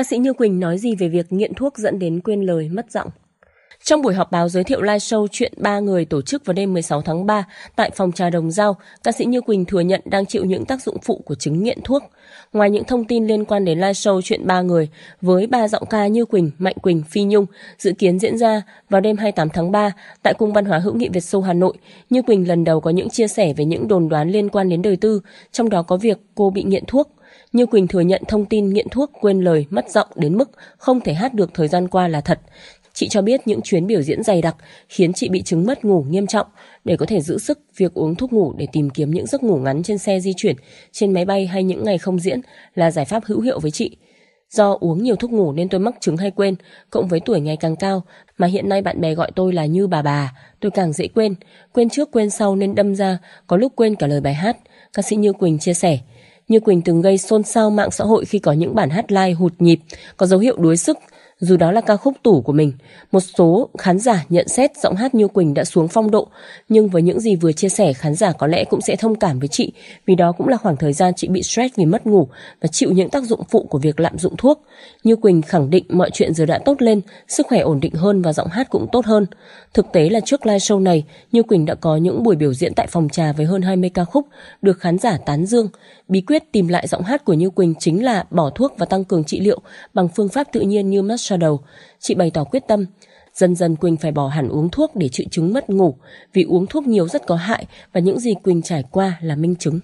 Ca sĩ Như Quỳnh nói gì về việc nghiện thuốc dẫn đến quên lời, mất giọng? Trong buổi họp báo giới thiệu live show Chuyện ba người tổ chức vào đêm 16 tháng 3 tại phòng trà Đồng Giao, ca sĩ Như Quỳnh thừa nhận đang chịu những tác dụng phụ của chứng nghiện thuốc. Ngoài những thông tin liên quan đến live show Chuyện ba người với ba giọng ca Như Quỳnh, Mạnh Quỳnh, Phi Nhung dự kiến diễn ra vào đêm 28 tháng 3 tại Cung văn hóa hữu nghị Việt Xô Hà Nội, Như Quỳnh lần đầu có những chia sẻ về những đồn đoán liên quan đến đời tư, trong đó có việc cô bị nghiện thuốc. Như Quỳnh thừa nhận thông tin nghiện thuốc quên lời, mất giọng đến mức không thể hát được thời gian qua là thật. Chị cho biết những chuyến biểu diễn dày đặc khiến chị bị chứng mất ngủ nghiêm trọng. Để có thể giữ sức, việc uống thuốc ngủ để tìm kiếm những giấc ngủ ngắn trên xe di chuyển, trên máy bay hay những ngày không diễn là giải pháp hữu hiệu với chị. Do uống nhiều thuốc ngủ nên tôi mắc chứng hay quên, cộng với tuổi ngày càng cao, mà hiện nay bạn bè gọi tôi là như bà bà, tôi càng dễ quên. Quên trước quên sau nên đâm ra, có lúc quên cả lời bài hát, ca sĩ Như Quỳnh chia sẻ. Như Quỳnh từng gây xôn xao mạng xã hội khi có những bản hát live hụt nhịp, có dấu hiệu đuối sức dù đó là ca khúc tủ của mình, một số khán giả nhận xét giọng hát Như Quỳnh đã xuống phong độ, nhưng với những gì vừa chia sẻ, khán giả có lẽ cũng sẽ thông cảm với chị, vì đó cũng là khoảng thời gian chị bị stress vì mất ngủ và chịu những tác dụng phụ của việc lạm dụng thuốc. Như Quỳnh khẳng định mọi chuyện giờ đã tốt lên, sức khỏe ổn định hơn và giọng hát cũng tốt hơn. Thực tế là trước live show này, Như Quỳnh đã có những buổi biểu diễn tại phòng trà với hơn 20 ca khúc được khán giả tán dương. Bí quyết tìm lại giọng hát của Như Quỳnh chính là bỏ thuốc và tăng cường trị liệu bằng phương pháp tự nhiên như massage cho đầu. Chị bày tỏ quyết tâm. Dần dần Quỳnh phải bỏ hẳn uống thuốc để chịu chứng mất ngủ vì uống thuốc nhiều rất có hại và những gì Quỳnh trải qua là minh chứng.